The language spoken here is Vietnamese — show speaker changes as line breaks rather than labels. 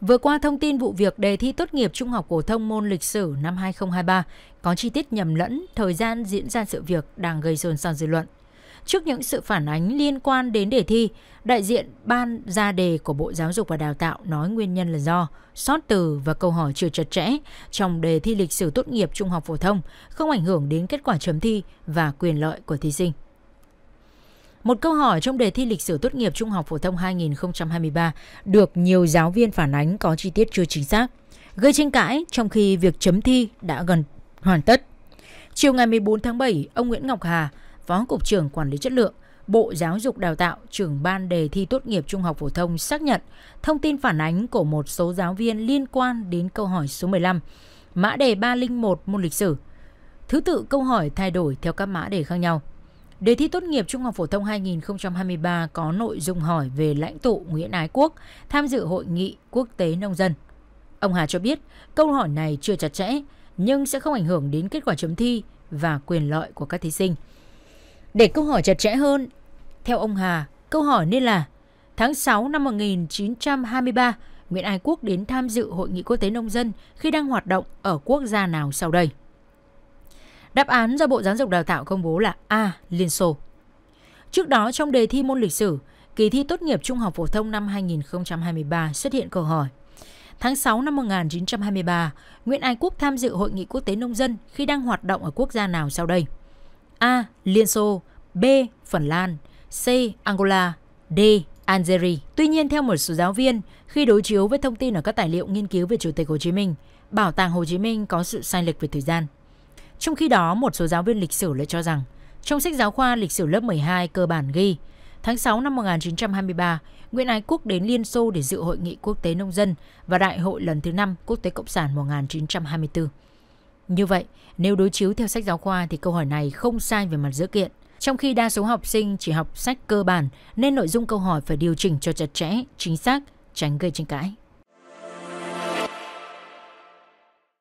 Vừa qua thông tin vụ việc đề thi tốt nghiệp trung học phổ thông môn lịch sử năm 2023 có chi tiết nhầm lẫn thời gian diễn ra sự việc đang gây rồn xao dư luận. Trước những sự phản ánh liên quan đến đề thi, đại diện ban ra đề của Bộ Giáo dục và Đào tạo nói nguyên nhân là do sót từ và câu hỏi chưa chặt chẽ trong đề thi lịch sử tốt nghiệp trung học phổ thông không ảnh hưởng đến kết quả chấm thi và quyền lợi của thí sinh. Một câu hỏi trong đề thi lịch sử tốt nghiệp trung học phổ thông 2023 được nhiều giáo viên phản ánh có chi tiết chưa chính xác, gây tranh cãi trong khi việc chấm thi đã gần hoàn tất. Chiều ngày 14 tháng 7, ông Nguyễn Ngọc Hà, Phó Cục trưởng Quản lý Chất lượng, Bộ Giáo dục Đào tạo, trưởng ban đề thi tốt nghiệp trung học phổ thông xác nhận thông tin phản ánh của một số giáo viên liên quan đến câu hỏi số 15, mã đề 301 môn lịch sử. Thứ tự câu hỏi thay đổi theo các mã đề khác nhau. Đề thi tốt nghiệp Trung học phổ thông 2023 có nội dung hỏi về lãnh tụ Nguyễn Ái Quốc tham dự hội nghị quốc tế nông dân. Ông Hà cho biết câu hỏi này chưa chặt chẽ nhưng sẽ không ảnh hưởng đến kết quả chấm thi và quyền lợi của các thí sinh. Để câu hỏi chặt chẽ hơn, theo ông Hà, câu hỏi nên là Tháng 6 năm 1923, Nguyễn Ái Quốc đến tham dự Hội nghị quốc tế nông dân khi đang hoạt động ở quốc gia nào sau đây? Đáp án do Bộ Giáo dục Đào tạo công bố là A. Liên Xô. Trước đó trong đề thi môn lịch sử, kỳ thi tốt nghiệp trung học phổ thông năm 2023 xuất hiện câu hỏi Tháng 6 năm 1923, Nguyễn Ái Quốc tham dự Hội nghị quốc tế nông dân khi đang hoạt động ở quốc gia nào sau đây? A. Liên Xô B. Phần Lan C. Angola D. Algeria. Tuy nhiên, theo một số giáo viên, khi đối chiếu với thông tin ở các tài liệu nghiên cứu về Chủ tịch Hồ Chí Minh, Bảo tàng Hồ Chí Minh có sự sai lệch về thời gian. Trong khi đó, một số giáo viên lịch sử lại cho rằng trong sách giáo khoa lịch sử lớp 12 cơ bản ghi Tháng 6 năm 1923, Nguyễn Ái Quốc đến Liên Xô để dự hội nghị quốc tế nông dân và đại hội lần thứ 5 quốc tế cộng sản 1924. Như vậy, nếu đối chiếu theo sách giáo khoa thì câu hỏi này không sai về mặt dữ kiện. Trong khi đa số học sinh chỉ học sách cơ bản nên nội dung câu hỏi phải điều chỉnh cho chặt chẽ, chính xác, tránh gây tranh cãi.